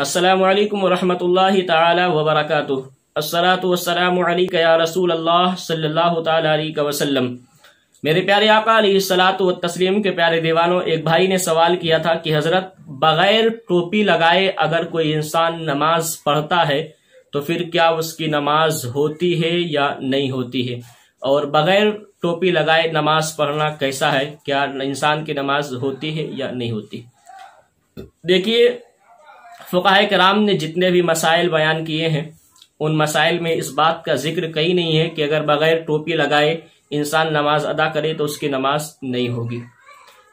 السلام علیکم ورحمۃ اللہ تعالی وبرکاتہ والسلام یا رسول اللہ صلی اللہ تعالیٰ علیہ وسلم میرے پیارے آقا علیہ السلاۃ و تسلیم کے پیارے دیوانوں ایک بھائی نے سوال کیا تھا کہ حضرت بغیر ٹوپی لگائے اگر کوئی انسان نماز پڑھتا ہے تو پھر کیا اس کی نماز ہوتی ہے یا نہیں ہوتی ہے اور بغیر ٹوپی لگائے نماز پڑھنا کیسا ہے کیا انسان کی نماز ہوتی ہے یا نہیں ہوتی دیکھیے فقہ کرام نے جتنے بھی مسائل بیان کیے ہیں ان مسائل میں اس بات کا ذکر کہیں نہیں ہے کہ اگر بغیر ٹوپی لگائے انسان نماز ادا کرے تو اس کی نماز نہیں ہوگی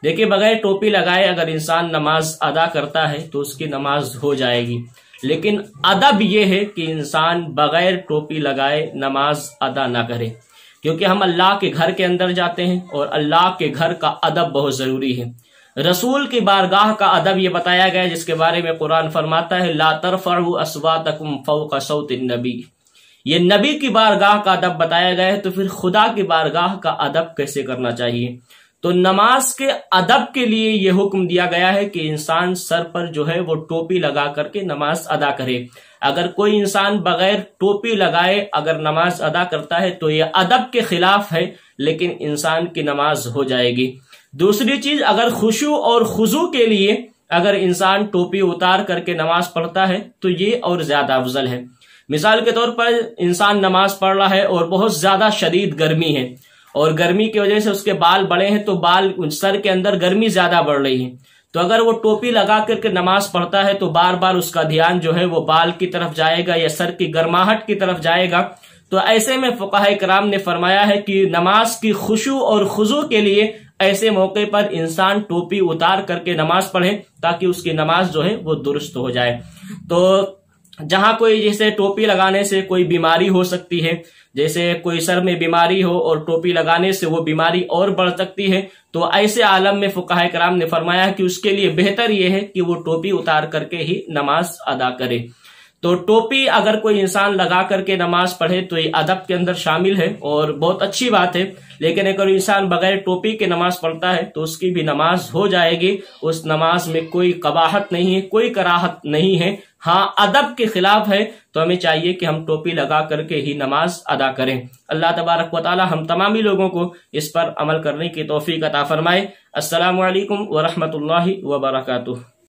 دیکھیے بغیر ٹوپی لگائے اگر انسان نماز ادا کرتا ہے تو اس کی نماز ہو جائے گی لیکن ادب یہ ہے کہ انسان بغیر ٹوپی لگائے نماز ادا نہ کرے کیونکہ ہم اللہ کے گھر کے اندر جاتے ہیں اور اللہ کے گھر کا ادب بہت ضروری ہے رسول کی بارگاہ کا ادب یہ بتایا گیا جس کے بارے میں قرآن فرماتا ہے لا فوق صوت النبی یہ نبی کی بارگاہ کا ادب بتایا گیا ہے تو پھر خدا کی بارگاہ کا ادب کیسے کرنا چاہیے تو نماز کے ادب کے لیے یہ حکم دیا گیا ہے کہ انسان سر پر جو ہے وہ ٹوپی لگا کر کے نماز ادا کرے اگر کوئی انسان بغیر ٹوپی لگائے اگر نماز ادا کرتا ہے تو یہ ادب کے خلاف ہے لیکن انسان کی نماز ہو جائے گی دوسری چیز اگر خوشو اور خزو کے لیے اگر انسان ٹوپی اتار کر کے نماز پڑھتا ہے تو یہ اور زیادہ افضل ہے مثال کے طور پر انسان نماز پڑھ رہا ہے اور بہت زیادہ شدید گرمی ہے اور گرمی کی وجہ سے اس کے بال بڑے ہیں تو بال سر کے اندر گرمی زیادہ بڑھ رہی ہے تو اگر وہ ٹوپی لگا کر کے نماز پڑھتا ہے تو بار بار اس کا دھیان جو ہے وہ بال کی طرف جائے گا یا سر کی گرماہٹ کی طرف جائے گا تو ایسے میں فقہ اکرام نے فرمایا ہے کہ نماز کی خوشو اور خزو کے لیے ایسے موقع پر انسان ٹوپی اتار کر کے نماز پڑھے تاکہ اس کی نماز جو ہے وہ درست ہو جائے تو جہاں کوئی جیسے ٹوپی لگانے سے کوئی بیماری ہو سکتی ہے جیسے کوئی سر میں بیماری ہو اور ٹوپی لگانے سے وہ بیماری اور بڑھ سکتی ہے تو ایسے عالم میں فکاہ کرام نے فرمایا کہ اس کے لیے بہتر یہ ہے کہ وہ ٹوپی اتار کر کے ہی نماز ادا کرے تو ٹوپی اگر کوئی انسان لگا کر کے نماز پڑھے تو یہ ادب کے اندر شامل ہے اور بہت اچھی بات ہے لیکن اگر انسان بغیر ٹوپی کے نماز پڑھتا ہے تو اس کی بھی نماز ہو جائے گی اس نماز میں کوئی قباحت نہیں ہے کوئی کراہت نہیں ہے ہاں ادب کے خلاف ہے تو ہمیں چاہیے کہ ہم ٹوپی لگا کر کے ہی نماز ادا کریں اللہ تبارک و تعالی ہم تمامی لوگوں کو اس پر عمل کرنے کی توفیق عطا فرمائے السلام علیکم ورحمۃ اللہ وبرکاتہ